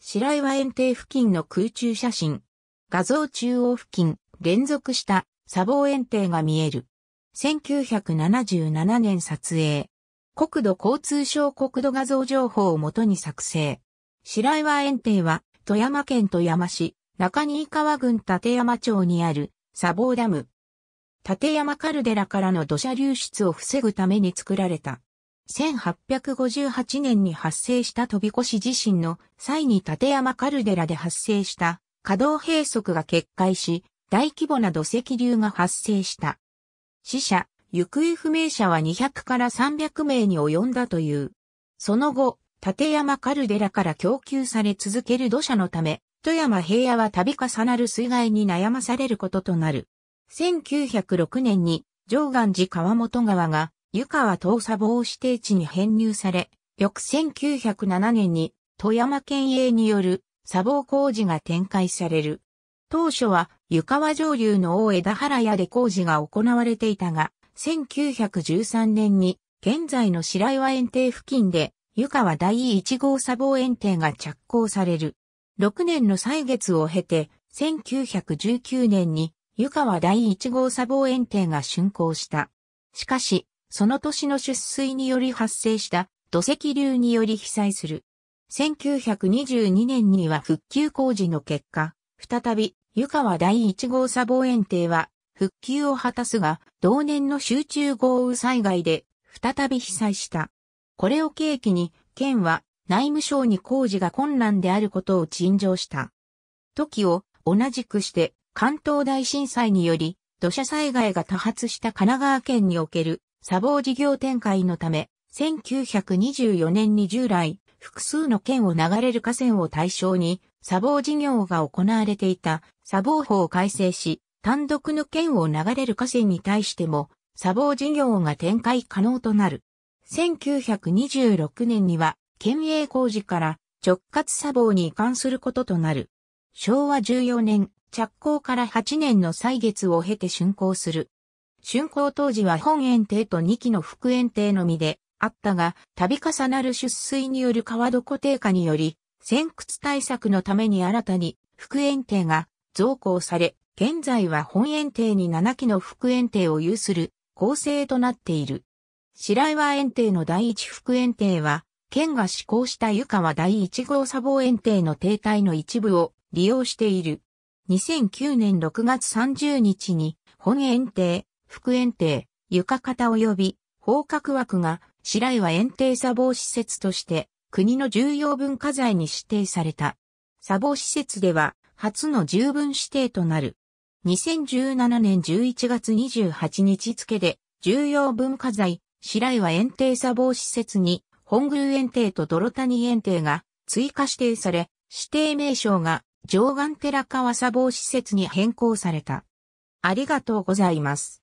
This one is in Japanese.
白岩園庭付近の空中写真。画像中央付近、連続した砂防園庭が見える。1977年撮影。国土交通省国土画像情報をもとに作成。白岩園庭は、富山県富山市、中新川郡立山町にある砂防ダム。立山カルデラからの土砂流出を防ぐために作られた1858年に発生した飛び越し地震の際に立山カルデラで発生した可動閉塞が決壊し、大規模な土石流が発生した。死者、行方不明者は200から300名に及んだという。その後、立山カルデラから供給され続ける土砂のため、富山平野は度重なる水害に悩まされることとなる。1906年に、上岸寺川本川が湯川東砂防指定地に編入され、翌1907年に富山県営による砂防工事が展開される。当初は湯川上流の大枝原屋で工事が行われていたが、1913年に現在の白岩園庭付近で湯川第1号砂防園庭が着工される。6年の歳月を経て、1919年に湯川第1号砂防園庭が竣工した。しかし、その年の出水により発生した土石流により被災する。1922年には復旧工事の結果、再び湯川第1号砂防園堤は復旧を果たすが、同年の集中豪雨災害で再び被災した。これを契機に、県は内務省に工事が困難であることを陳情した。時を同じくして関東大震災により土砂災害が多発した神奈川県における砂防事業展開のため、1924年に従来、複数の県を流れる河川を対象に、砂防事業が行われていた砂防法を改正し、単独の県を流れる河川に対しても、砂防事業が展開可能となる。1926年には、県営工事から直轄砂防に移管することとなる。昭和14年、着工から8年の歳月を経て竣工する。竣工当時は本園庭と2期の副園庭のみであったが、度重なる出水による川床低下により、先屈対策のために新たに副園庭が増行され、現在は本園庭に7期の副園庭を有する構成となっている。白岩園庭の第一副園庭は、県が施行した湯川第1号砂防園庭の停滞の一部を利用している。2009年6月30日に本園庭、副園庭、床型及び方角枠が白岩園庭砂防施設として国の重要文化財に指定された。砂防施設では初の十分指定となる。2017年11月28日付で重要文化財白岩園庭砂防施設に本宮園庭と泥谷園庭が追加指定され指定名称が上岸寺川砂防施設に変更された。ありがとうございます。